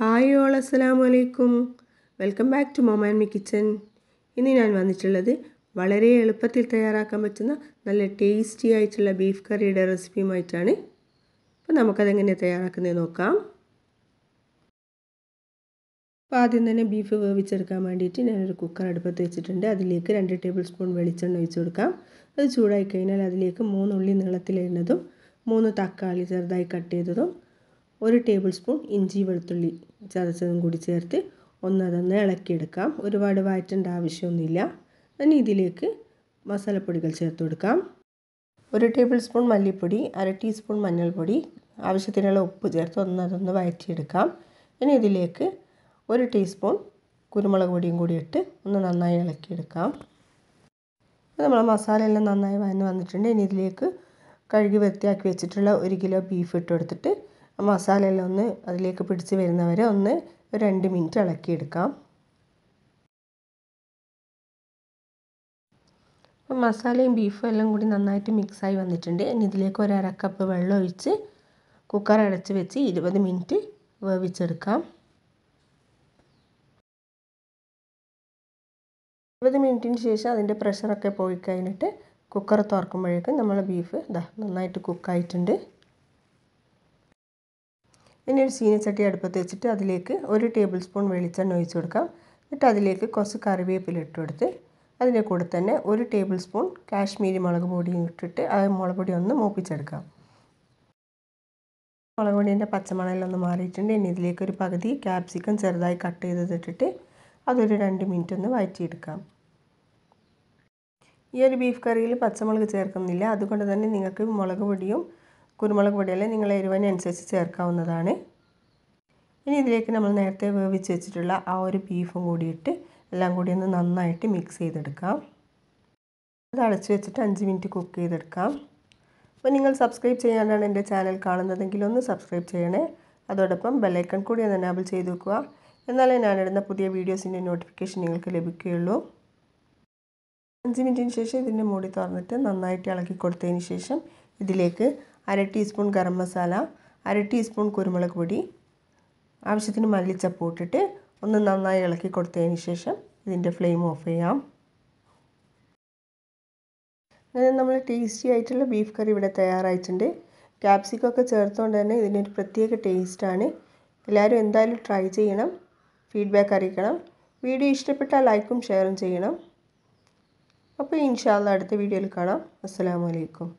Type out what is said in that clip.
hi all അസ്സലാമു അലൈക്കും welcome back to moma and me kitchen ഇന്ന് ഞാൻ വന്നിട്ടുള്ളത് വളരെ എളുപ്പത്തിൽ തയ്യാറാക്കാൻ പറ്റുന്ന നല്ല ടേസ്റ്റി ആയിട്ടുള്ള ബീഫ് കറിയുടെ റെസിപ്പിയുമായിട്ടാണ് അപ്പോൾ നമുക്കതെങ്ങനെ തയ്യാറാക്കുന്നത് നോക്കാം അപ്പോൾ ആദ്യം തന്നെ ബീഫ് വേവിച്ചെടുക്കാൻ വേണ്ടിയിട്ട് ഞാനൊരു കുക്കർ അടുപ്പത്ത് വെച്ചിട്ടുണ്ട് അതിലേക്ക് രണ്ട് ടേബിൾ സ്പൂൺ വെളിച്ചെണ്ണ ഒഴിച്ചു കൊടുക്കാം അത് ചൂടായി കഴിഞ്ഞാൽ അതിലേക്ക് മൂന്നുള്ളി നീളത്തിലിരുന്നതും മൂന്ന് തക്കാളി ചെറുതായി കട്ട് ചെയ്തതും ഒരു ടേബിൾ സ്പൂൺ ഇഞ്ചി വെളുത്തുള്ളി ചതച്ചതും കൂടി ചേർത്ത് ഒന്നതൊന്ന് ഇളക്കിയെടുക്കാം ഒരുപാട് വഴറ്റേണ്ട ആവശ്യമൊന്നുമില്ല ഇനി ഇതിലേക്ക് മസാലപ്പൊടികൾ ചേർത്ത് കൊടുക്കാം ഒരു ടേബിൾ സ്പൂൺ മല്ലിപ്പൊടി അര ടീസ്പൂൺ മഞ്ഞൾപ്പൊടി ആവശ്യത്തിനുള്ള ഉപ്പ് ചേർത്ത് ഒന്നതൊന്ന് വഴറ്റിയെടുക്കാം ഇനി ഇതിലേക്ക് ഒരു ടീസ്പൂൺ കുരുമുളക് പൊടിയും കൂടി ഇട്ട് ഒന്ന് നന്നായി ഇളക്കിയെടുക്കാം നമ്മൾ മസാല എല്ലാം നന്നായി വന്നിട്ടുണ്ട് ഇനി ഇതിലേക്ക് കഴുകി വൃത്തിയാക്കി വെച്ചിട്ടുള്ള ഒരു കിലോ ബീഫ് ഇട്ട് കൊടുത്തിട്ട് ആ മസാലയെല്ലാം ഒന്ന് അതിലേക്ക് പിടിച്ച് വരുന്നവരെ ഒന്ന് ഒരു രണ്ട് മിനിറ്റ് ഇളക്കിയെടുക്കാം മസാലയും ബീഫും എല്ലാം കൂടി നന്നായിട്ട് മിക്സായി വന്നിട്ടുണ്ട് ഇനി ഇതിലേക്ക് ഒരു അര കപ്പ് വെള്ളം ഒഴിച്ച് കുക്കർ അടച്ച് വെച്ച് ഇരുപത് മിനിറ്റ് വേവിച്ചെടുക്കാം ഇരുപത് മിനിറ്റിന് ശേഷം അതിൻ്റെ പ്രഷറൊക്കെ പോയി കഴിഞ്ഞിട്ട് കുക്കർ തുറക്കുമ്പോഴേക്കും നമ്മൾ ബീഫ് ഇതാ നന്നായിട്ട് കുക്കായിട്ടുണ്ട് ഇനി ഒരു ചീനച്ചട്ടി അടുപ്പത്ത് വെച്ചിട്ട് അതിലേക്ക് ഒരു ടേബിൾ സ്പൂൺ വെളിച്ചെണ്ണ ഒഴിച്ച് കൊടുക്കാം എന്നിട്ട് അതിലേക്ക് കുറച്ച് കറിവേപ്പില ഇട്ട് അതിൻ്റെ കൂടെ തന്നെ ഒരു ടേബിൾ സ്പൂൺ കാശ്മീരി മുളക് പൊടിയും ഇട്ടിട്ട് ആ മുളക് പൊടി ഒന്ന് മൂപ്പിച്ചെടുക്കാം മുളക് പൊടിൻ്റെ പച്ചമണലൊന്ന് മാറിയിട്ടുണ്ട് ഇനി ഇതിലേക്ക് ഒരു പകുതി ക്യാപ്സിക്കം ചെറുതായി കട്ട് ചെയ്തത് അതൊരു രണ്ട് മിനിറ്റ് ഒന്ന് വഴറ്റിയെടുക്കാം ഈ ഒരു ബീഫ് കറിയിൽ പച്ചമുളക് ചേർക്കുന്നില്ല അതുകൊണ്ട് തന്നെ നിങ്ങൾക്ക് മുളക് പൊടിയും കുരുമുളക് പൊടിയെല്ലാം എരിവന് അനുസരിച്ച് ചേർക്കാവുന്നതാണ് ഇനി ഇതിലേക്ക് നമ്മൾ നേരത്തെ വേവിച്ച് വെച്ചിട്ടുള്ള ആ ഒരു ബീഫും കൂടി ഇട്ട് എല്ലാം കൂടി ഒന്ന് നന്നായിട്ട് മിക്സ് ചെയ്തെടുക്കാം അത് അടച്ചു വെച്ചിട്ട് അഞ്ച് മിനിറ്റ് കുക്ക് ചെയ്തെടുക്കാം അപ്പോൾ നിങ്ങൾ സബ്സ്ക്രൈബ് ചെയ്യാനാണ് എൻ്റെ ചാനൽ കാണുന്നതെങ്കിൽ ഒന്ന് സബ്സ്ക്രൈബ് ചെയ്യണേ അതോടൊപ്പം ബെല്ലൈക്കൺ കൂടി ഒന്ന് എനാബിൾ ചെയ്ത് വെക്കുക എന്നാലേ ഞാനിടുന്ന പുതിയ വീഡിയോസിൻ്റെ നോട്ടിഫിക്കേഷൻ നിങ്ങൾക്ക് ലഭിക്കുകയുള്ളൂ അഞ്ച് മിനിറ്റിന് ശേഷം ഇതിൻ്റെ മൂടി തുറന്നിട്ട് നന്നായിട്ട് ഇളക്കി കൊടുത്തതിന് ശേഷം ഇതിലേക്ക് അര ടീസ്പൂൺ ഗരം മസാല അര ടീസ്പൂൺ കുരുമുളക് പൊടി ആവശ്യത്തിന് മല്ലിച്ചപ്പ് ഇട്ടിട്ട് ഒന്ന് നന്നായി ഇളക്കി കൊടുത്തതിന് ശേഷം ഇതിൻ്റെ ഫ്ലെയിം ഓഫ് ചെയ്യാം അങ്ങനെ നമ്മൾ ടേസ്റ്റി ആയിട്ടുള്ള ബീഫ് കറി ഇവിടെ തയ്യാറായിട്ടുണ്ട് ഒക്കെ ചേർത്തുകൊണ്ട് തന്നെ ഇതിനൊരു പ്രത്യേക ടേസ്റ്റാണ് എല്ലാവരും എന്തായാലും ട്രൈ ചെയ്യണം ഫീഡ്ബാക്ക് അറിയിക്കണം വീഡിയോ ഇഷ്ടപ്പെട്ടാൽ ലൈക്കും ഷെയറും ചെയ്യണം അപ്പോൾ ഇൻഷാല്ല അടുത്ത വീഡിയോയിൽ കാണാം വലൈക്കും